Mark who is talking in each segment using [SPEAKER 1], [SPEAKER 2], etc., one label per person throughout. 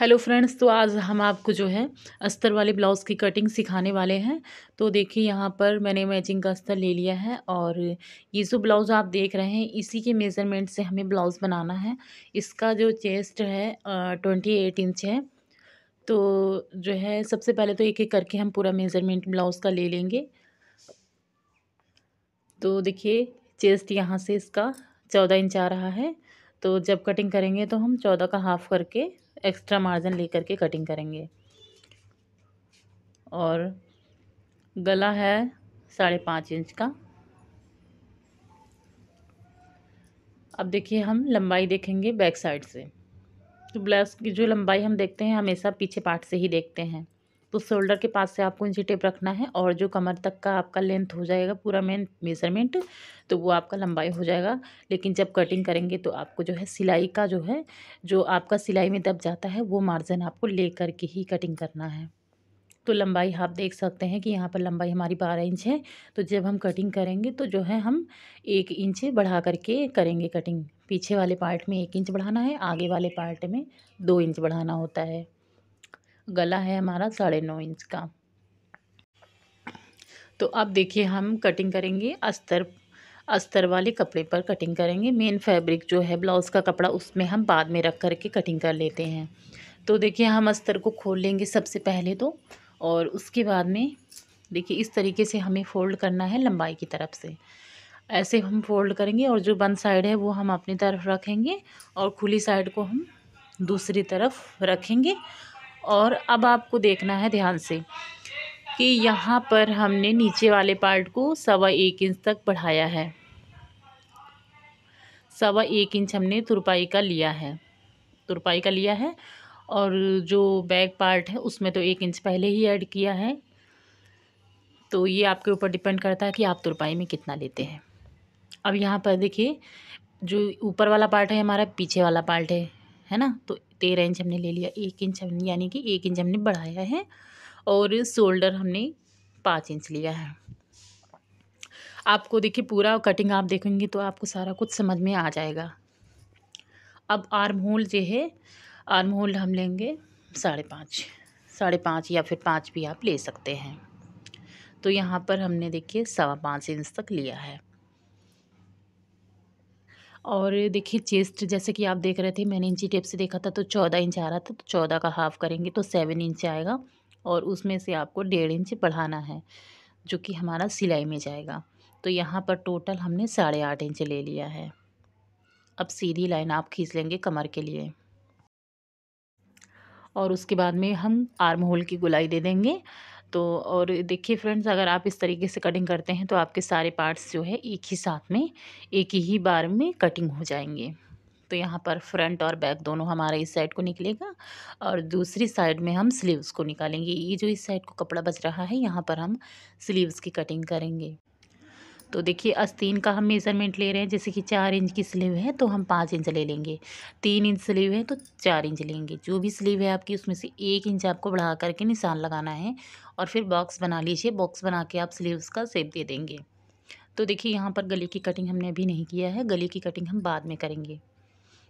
[SPEAKER 1] hello friends तो आज हम आपको जो है अस्तर वाले ब्लाउज़ की कटिंग सिखाने वाले हैं तो देखिए यहाँ पर मैंने मैचिंग का अस्तर ले लिया है और ये जो ब्लाउज़ आप देख रहे हैं इसी के मेज़रमेंट से हमें ब्लाउज़ बनाना है इसका जो चेस्ट है ट्वेंटी एट इंच है तो जो है सबसे पहले तो एक एक करके हम पूरा मेज़रमेंट ब्लाउज़ का ले लेंगे तो देखिए चेस्ट यहाँ से इसका चौदह इंच आ रहा है तो जब कटिंग करेंगे तो हम चौदह का हाफ़ करके एक्स्ट्रा मार्जिन लेकर के कटिंग करेंगे और गला है साढ़े पाँच इंच का अब देखिए हम लंबाई देखेंगे बैक साइड से तो ब्लाउज की जो लंबाई हम देखते हैं हमेशा पीछे पार्ट से ही देखते हैं तो शोल्डर के पास से आपको इंची टेप रखना है और जो कमर तक का आपका लेंथ हो जाएगा पूरा मेन मेजरमेंट तो वो आपका लंबाई हो जाएगा लेकिन जब कटिंग करेंगे तो आपको जो है सिलाई का जो है जो आपका सिलाई में दब जाता है वो मार्जिन आपको ले करके ही कटिंग करना है तो लंबाई आप देख सकते हैं कि यहाँ पर लंबाई हमारी बारह इंच है तो जब हम कटिंग करेंगे तो जो है हम एक इंच बढ़ा करके करेंगे कटिंग पीछे वाले पार्ट में एक इंच बढ़ाना है आगे वाले पार्ट में दो इंच बढ़ाना होता है गला है हमारा साढ़े नौ इंच का तो अब देखिए हम कटिंग करेंगे अस्तर अस्तर वाले कपड़े पर कटिंग करेंगे मेन फैब्रिक जो है ब्लाउज़ का कपड़ा उसमें हम बाद में रख करके कटिंग कर लेते हैं तो देखिए हम अस्तर को खोल लेंगे सबसे पहले तो और उसके बाद में देखिए इस तरीके से हमें फ़ोल्ड करना है लंबाई की तरफ से ऐसे हम फोल्ड करेंगे और जो बंद साइड है वो हम अपनी तरफ रखेंगे और खुली साइड को हम दूसरी तरफ रखेंगे और अब आपको देखना है ध्यान से कि यहाँ पर हमने नीचे वाले पार्ट को सवा एक इंच तक बढ़ाया है सवा एक इंच हमने तुरपाई का लिया है तुरपाई का लिया है और जो बैक पार्ट है उसमें तो एक इंच पहले ही ऐड किया है तो ये आपके ऊपर डिपेंड करता है कि आप तुरपाई में कितना लेते हैं अब यहाँ पर देखिए जो ऊपर वाला पार्ट है हमारा पीछे वाला पार्ट है है ना तो तेरह इंच हमने ले लिया एक इंच हमने यानी कि एक इंच हमने बढ़ाया है और शोल्डर हमने पाँच इंच लिया है आपको देखिए पूरा कटिंग आप देखेंगे तो आपको सारा कुछ समझ में आ जाएगा अब आर्म होल जो है आर्म होल हम लेंगे साढ़े पाँच साढ़े पाँच या फिर पाँच भी आप ले सकते हैं तो यहाँ पर हमने देखिए सवा पाँच इंच तक लिया है और देखिए चेस्ट जैसे कि आप देख रहे थे मैंने इंची टेप से देखा था तो चौदह इंच आ रहा था तो चौदह का हाफ करेंगे तो सेवन इंच आएगा और उसमें से आपको डेढ़ इंच बढ़ाना है जो कि हमारा सिलाई में जाएगा तो यहाँ पर टोटल हमने साढ़े आठ इंच ले लिया है अब सीधी लाइन आप खींच लेंगे कमर के लिए और उसके बाद में हम आर्म होल की गुलाई दे देंगे तो और देखिए फ्रेंड्स अगर आप इस तरीके से कटिंग करते हैं तो आपके सारे पार्ट्स जो है एक ही साथ में एक ही बार में कटिंग हो जाएंगे तो यहाँ पर फ्रंट और बैक दोनों हमारा इस साइड को निकलेगा और दूसरी साइड में हम स्लीव्स को निकालेंगे ये जो इस साइड को कपड़ा बच रहा है यहाँ पर हम स्लीव्स की कटिंग करेंगे तो देखिए अस्तीन का हम मेज़रमेंट ले रहे हैं जैसे कि चार इंच की स्लीव है तो हम पाँच इंच ले लेंगे तीन इंच स्लीव है तो चार इंच लेंगे जो भी स्लीव है आपकी उसमें से एक इंच आपको बढ़ा करके निशान लगाना है और फिर बॉक्स बना लीजिए बॉक्स बना के आप स्लीव का सेप दे देंगे तो देखिए यहाँ पर गले की कटिंग हमने अभी नहीं किया है गले की कटिंग हम बाद में करेंगे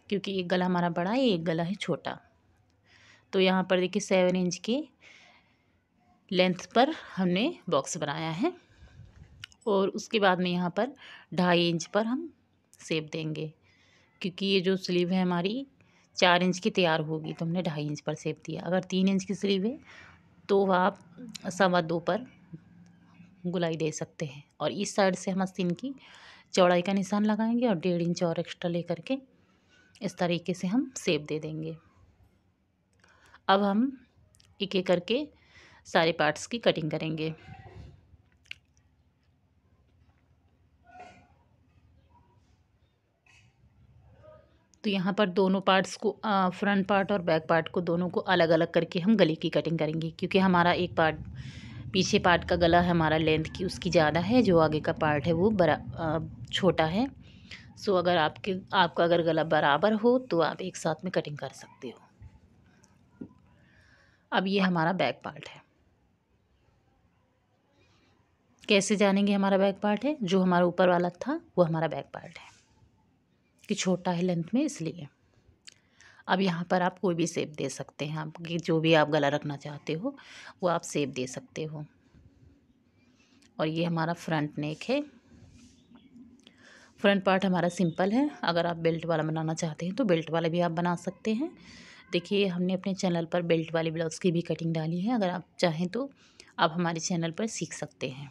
[SPEAKER 1] क्योंकि एक गला हमारा बड़ा है एक गला है छोटा तो यहाँ पर देखिए सेवन इंच के लेंथ पर हमने बॉक्स बनाया है और उसके बाद में यहाँ पर ढाई इंच पर हम सेब देंगे क्योंकि ये जो स्लीव है हमारी चार इंच की तैयार होगी तो हमने ढाई इंच पर सेब दिया अगर तीन इंच की स्लीव है तो आप सवा दो पर गुलाई दे सकते हैं और इस साइड से हम अस्तीन की चौड़ाई का निशान लगाएंगे और डेढ़ इंच और एक्स्ट्रा लेकर के इस तरीके से हम सेब दे देंगे अब हम एक एक करके सारे पार्ट्स की कटिंग करेंगे तो यहाँ पर दोनों पार्ट्स को फ्रंट पार्ट और बैक पार्ट को दोनों को अलग अलग करके हम गले की कटिंग करेंगे क्योंकि हमारा एक पार्ट पीछे पार्ट का गला हमारा लेंथ की उसकी ज़्यादा है जो आगे का पार्ट है वो बड़ा छोटा है सो अगर आपके आपका अगर गला बराबर हो तो आप एक साथ में कटिंग कर सकते हो अब ये हमारा बैक पार्ट है कैसे जानेंगे हमारा बैक पार्ट है जो हमारा ऊपर वाला था वो हमारा बैक पार्ट है कि छोटा है लेंथ में इसलिए अब यहाँ पर आप कोई भी सेप दे सकते हैं आपकी जो भी आप गला रखना चाहते हो वो आप सेप दे सकते हो और ये हमारा फ्रंट नेक है फ्रंट पार्ट हमारा सिंपल है अगर आप बेल्ट वाला बनाना चाहते हैं तो बेल्ट वाला भी आप बना सकते हैं देखिए हमने अपने चैनल पर बेल्ट वाले ब्लाउज़ की भी कटिंग डाली है अगर आप चाहें तो आप हमारे चैनल पर सीख सकते हैं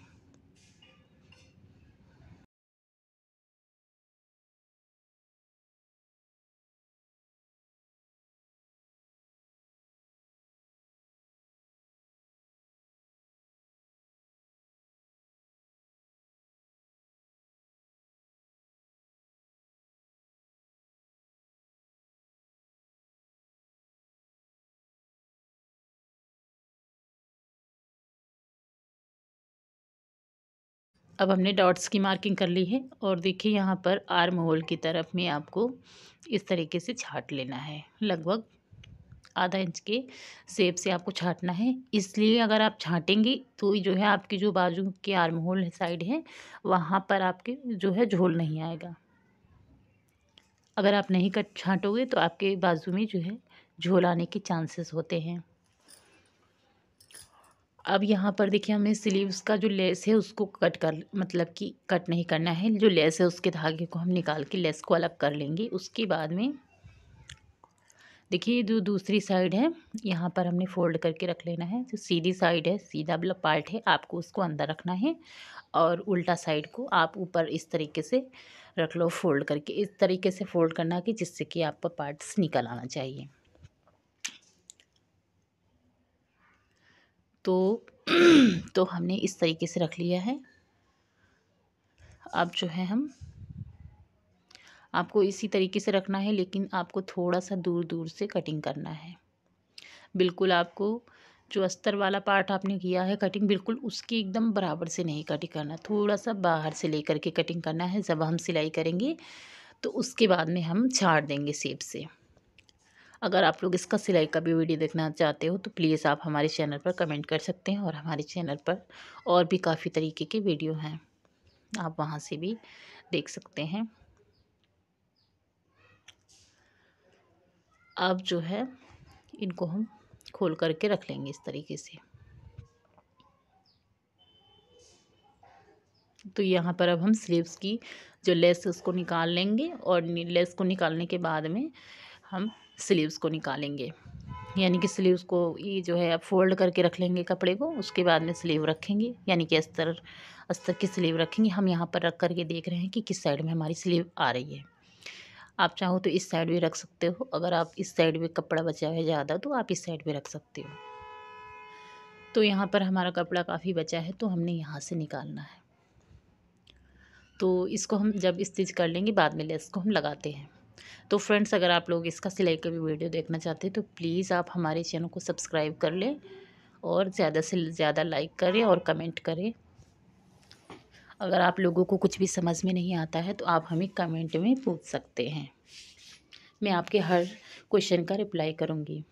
[SPEAKER 1] अब हमने डॉट्स की मार्किंग कर ली है और देखिए यहाँ पर आर्म होल की तरफ में आपको इस तरीके से छाट लेना है लगभग आधा इंच के सेप से आपको छाटना है इसलिए अगर आप छाटेंगे तो जो है आपकी जो बाजू के आर्म होल साइड है वहाँ पर आपके जो है झोल नहीं आएगा अगर आप नहीं कट छाटोगे तो आपके बाजू में जो है झोल आने के चांसेस होते हैं अब यहाँ पर देखिए हमें स्लीव्स का जो लेस है उसको कट कर मतलब कि कट नहीं करना है जो लेस है उसके धागे को हम निकाल के लेस को अलग कर लेंगे उसके बाद में देखिए जो दूसरी साइड है यहाँ पर हमने फोल्ड करके रख लेना है जो सीधी साइड है सीधा वाला पार्ट है आपको उसको अंदर रखना है और उल्टा साइड को आप ऊपर इस तरीके से रख लो फोल्ड करके इस तरीके से फोल्ड करना कि जिससे कि आपका पार्ट्स निकल आना चाहिए तो तो हमने इस तरीके से रख लिया है अब जो है हम आपको इसी तरीके से रखना है लेकिन आपको थोड़ा सा दूर दूर से कटिंग करना है बिल्कुल आपको जो अस्तर वाला पार्ट आपने किया है कटिंग बिल्कुल उसकी एकदम बराबर से नहीं कटिंग करना थोड़ा सा बाहर से लेकर के कटिंग करना है जब हम सिलाई करेंगे तो उसके बाद में हम छाड़ देंगे सेब से अगर आप लोग इसका सिलाई का भी वीडियो देखना चाहते हो तो प्लीज़ आप हमारे चैनल पर कमेंट कर सकते हैं और हमारे चैनल पर और भी काफ़ी तरीके के वीडियो हैं आप वहाँ से भी देख सकते हैं अब जो है इनको हम खोल करके रख लेंगे इस तरीके से तो यहाँ पर अब हम स्लीव्स की जो लेस उसको निकाल लेंगे और लेस को निकालने के बाद में हम स्लीव्स को निकालेंगे यानी कि स्लीव्स को ये जो है आप फोल्ड करके रख लेंगे कपड़े को उसके बाद में स्लीव रखेंगे यानी कि अस्तर अस्तर की स्लीव रखेंगे हम यहाँ पर रख करके देख रहे हैं कि किस साइड में हमारी स्लीव आ रही है आप चाहो तो इस साइड भी रख सकते हो अगर आप इस साइड भी कपड़ा बचा है ज़्यादा तो आप इस साइड भी रख सकते हो तो यहाँ पर हमारा कपड़ा काफ़ी बचा है तो हमने यहाँ से निकालना है तो इसको हम जब स्टिच कर लेंगे बाद में लेस को हम लगाते हैं तो फ्रेंड्स अगर आप लोग इसका सिलाई का भी वीडियो देखना चाहते हैं तो प्लीज़ आप हमारे चैनल को सब्सक्राइब कर लें और ज़्यादा से ज़्यादा लाइक करें और कमेंट करें अगर आप लोगों को कुछ भी समझ में नहीं आता है तो आप हमें कमेंट में पूछ सकते हैं मैं आपके हर क्वेश्चन का रिप्लाई करूँगी